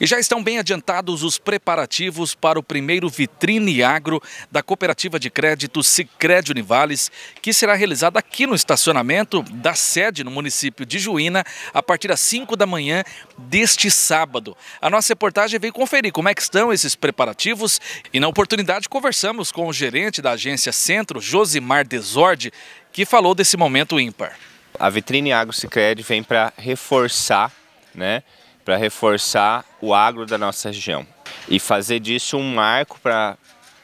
E já estão bem adiantados os preparativos para o primeiro Vitrine Agro da Cooperativa de Crédito Sicredi Univales, que será realizada aqui no estacionamento da sede no município de Juína a partir das 5 da manhã deste sábado. A nossa reportagem veio conferir como é que estão esses preparativos e na oportunidade conversamos com o gerente da agência Centro, Josimar Desordi, que falou desse momento ímpar. A Vitrine Agro Sicredi vem para reforçar, né, para reforçar o agro da nossa região e fazer disso um marco para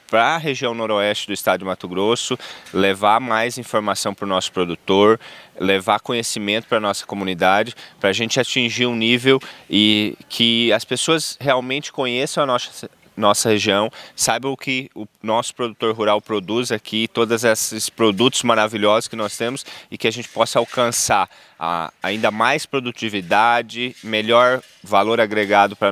para a região noroeste do estado de Mato Grosso, levar mais informação para o nosso produtor, levar conhecimento para a nossa comunidade, para a gente atingir um nível e que as pessoas realmente conheçam a nossa, nossa região, saiba o que o nosso produtor rural produz aqui, todos esses produtos maravilhosos que nós temos e que a gente possa alcançar a, ainda mais produtividade, melhor valor agregado para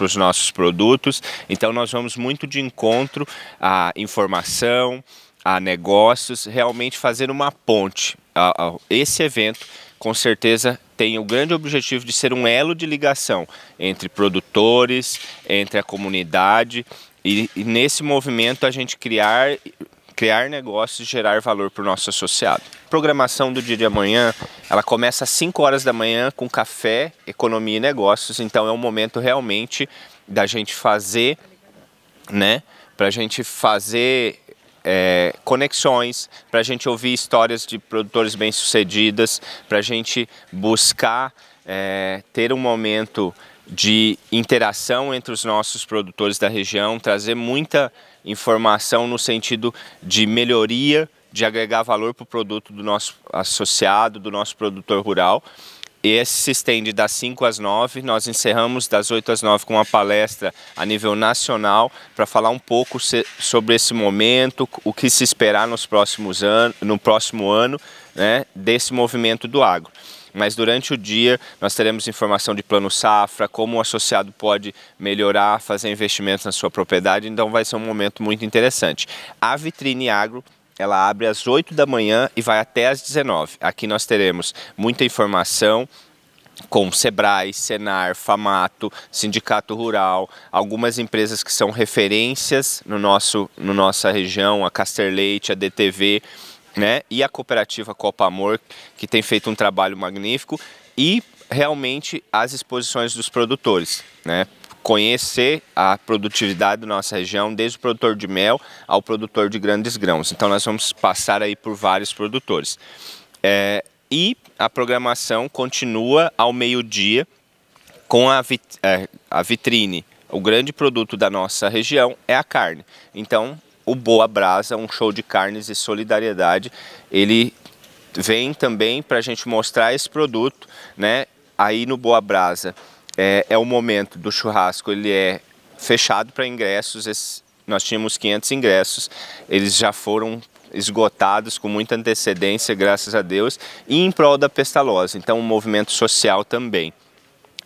os nossos produtos. Então, nós vamos muito de encontro à informação, a negócios, realmente fazer uma ponte. Esse evento, com certeza, tem o grande objetivo de ser um elo de ligação entre produtores, entre a comunidade e, e nesse movimento a gente criar criar negócios e gerar valor para o nosso associado. Programação do dia de amanhã, ela começa às 5 horas da manhã com café, economia e negócios, então é um momento realmente da gente fazer, né, para a gente fazer é, conexões, para a gente ouvir histórias de produtores bem-sucedidas, para a gente buscar é, ter um momento de interação entre os nossos produtores da região, trazer muita informação no sentido de melhoria, de agregar valor para o produto do nosso associado, do nosso produtor rural esse se estende das 5 às 9. Nós encerramos das 8 às 9 com uma palestra a nível nacional para falar um pouco sobre esse momento, o que se esperar nos próximos anos, no próximo ano, né, desse movimento do agro. Mas durante o dia nós teremos informação de plano safra, como o associado pode melhorar, fazer investimentos na sua propriedade, então vai ser um momento muito interessante. A Vitrine Agro ela abre às 8 da manhã e vai até às 19. Aqui nós teremos muita informação com Sebrae, Senar, Famato, Sindicato Rural, algumas empresas que são referências no nosso, no nossa região, a Caster Leite, a DTV, né? E a cooperativa Copa Amor, que tem feito um trabalho magnífico e realmente as exposições dos produtores, né? conhecer a produtividade da nossa região, desde o produtor de mel ao produtor de grandes grãos. Então nós vamos passar aí por vários produtores. É, e a programação continua ao meio-dia com a, vit, é, a vitrine. O grande produto da nossa região é a carne. Então, o Boa Brasa, um show de carnes e solidariedade, ele vem também para a gente mostrar esse produto, né? Aí no Boa Brasa é, é o momento do churrasco, ele é fechado para ingressos. Esse, nós tínhamos 500 ingressos, eles já foram esgotados com muita antecedência, graças a Deus, e em prol da Pestalozzi, então um movimento social também.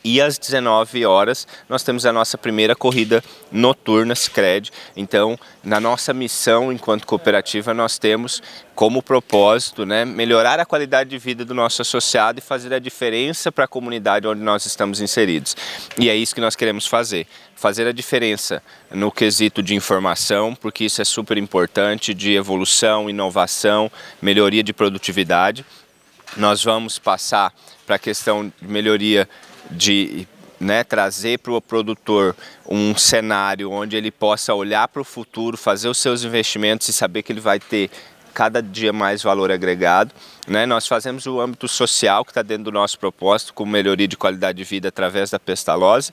E às 19 horas nós temos a nossa primeira corrida noturna Scred. Então, na nossa missão enquanto cooperativa, nós temos como propósito né, melhorar a qualidade de vida do nosso associado e fazer a diferença para a comunidade onde nós estamos inseridos. E é isso que nós queremos fazer: fazer a diferença no quesito de informação, porque isso é super importante, de evolução, inovação, melhoria de produtividade. Nós vamos passar para a questão de melhoria de né, trazer para o produtor um cenário onde ele possa olhar para o futuro, fazer os seus investimentos e saber que ele vai ter cada dia mais valor agregado. Né? Nós fazemos o âmbito social, que está dentro do nosso propósito, com melhoria de qualidade de vida através da pestalose.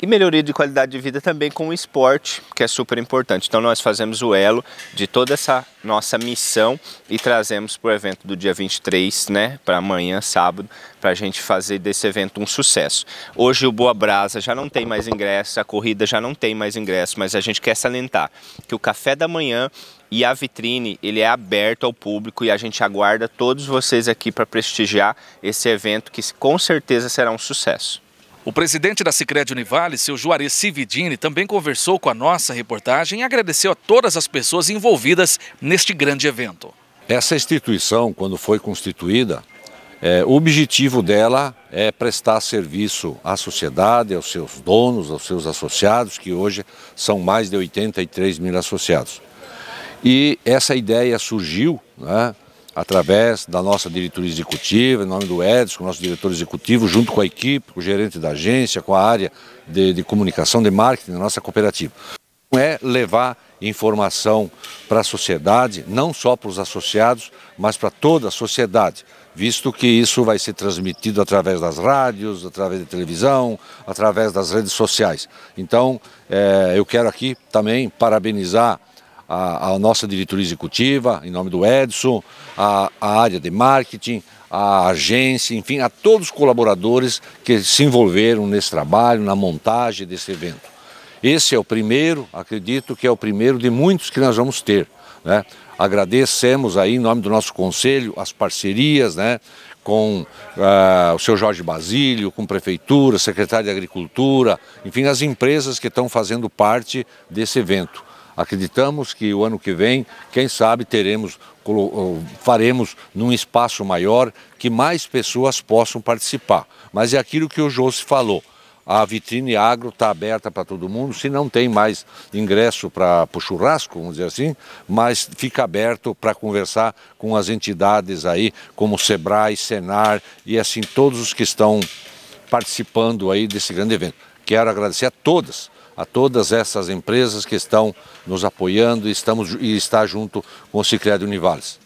E melhoria de qualidade de vida também com o esporte, que é super importante. Então, nós fazemos o elo de toda essa nossa missão e trazemos para o evento do dia 23, né, para amanhã, sábado, para a gente fazer desse evento um sucesso. Hoje, o Boa Brasa já não tem mais ingresso, a corrida já não tem mais ingresso, mas a gente quer salientar que o café da manhã e a vitrine, ele é aberto ao público e a gente aguarda todos vocês aqui para prestigiar esse evento que com certeza será um sucesso. O presidente da Sicredi Univale, seu Juarez Cividini, também conversou com a nossa reportagem e agradeceu a todas as pessoas envolvidas neste grande evento. Essa instituição, quando foi constituída, é, o objetivo dela é prestar serviço à sociedade, aos seus donos, aos seus associados, que hoje são mais de 83 mil associados. E essa ideia surgiu né, através da nossa diretoria executiva, em nome do Edson, nosso diretor executivo, junto com a equipe, com o gerente da agência, com a área de, de comunicação, de marketing da nossa cooperativa. É levar informação para a sociedade, não só para os associados, mas para toda a sociedade, visto que isso vai ser transmitido através das rádios, através da televisão, através das redes sociais. Então, é, eu quero aqui também parabenizar a, a nossa diretoria executiva, em nome do Edson, a, a área de marketing, a agência, enfim, a todos os colaboradores que se envolveram nesse trabalho, na montagem desse evento. Esse é o primeiro, acredito que é o primeiro de muitos que nós vamos ter. Né? Agradecemos aí, em nome do nosso conselho, as parcerias né, com ah, o seu Jorge Basílio, com Prefeitura, Secretário de Agricultura, enfim, as empresas que estão fazendo parte desse evento. Acreditamos que o ano que vem, quem sabe, teremos, faremos num espaço maior que mais pessoas possam participar. Mas é aquilo que o Josi falou. A vitrine agro está aberta para todo mundo, se não tem mais ingresso para o churrasco, vamos dizer assim, mas fica aberto para conversar com as entidades aí, como Sebrae, Senar e assim todos os que estão participando aí desse grande evento. Quero agradecer a todas a todas essas empresas que estão nos apoiando e, estamos, e está junto com o Cicred Univales.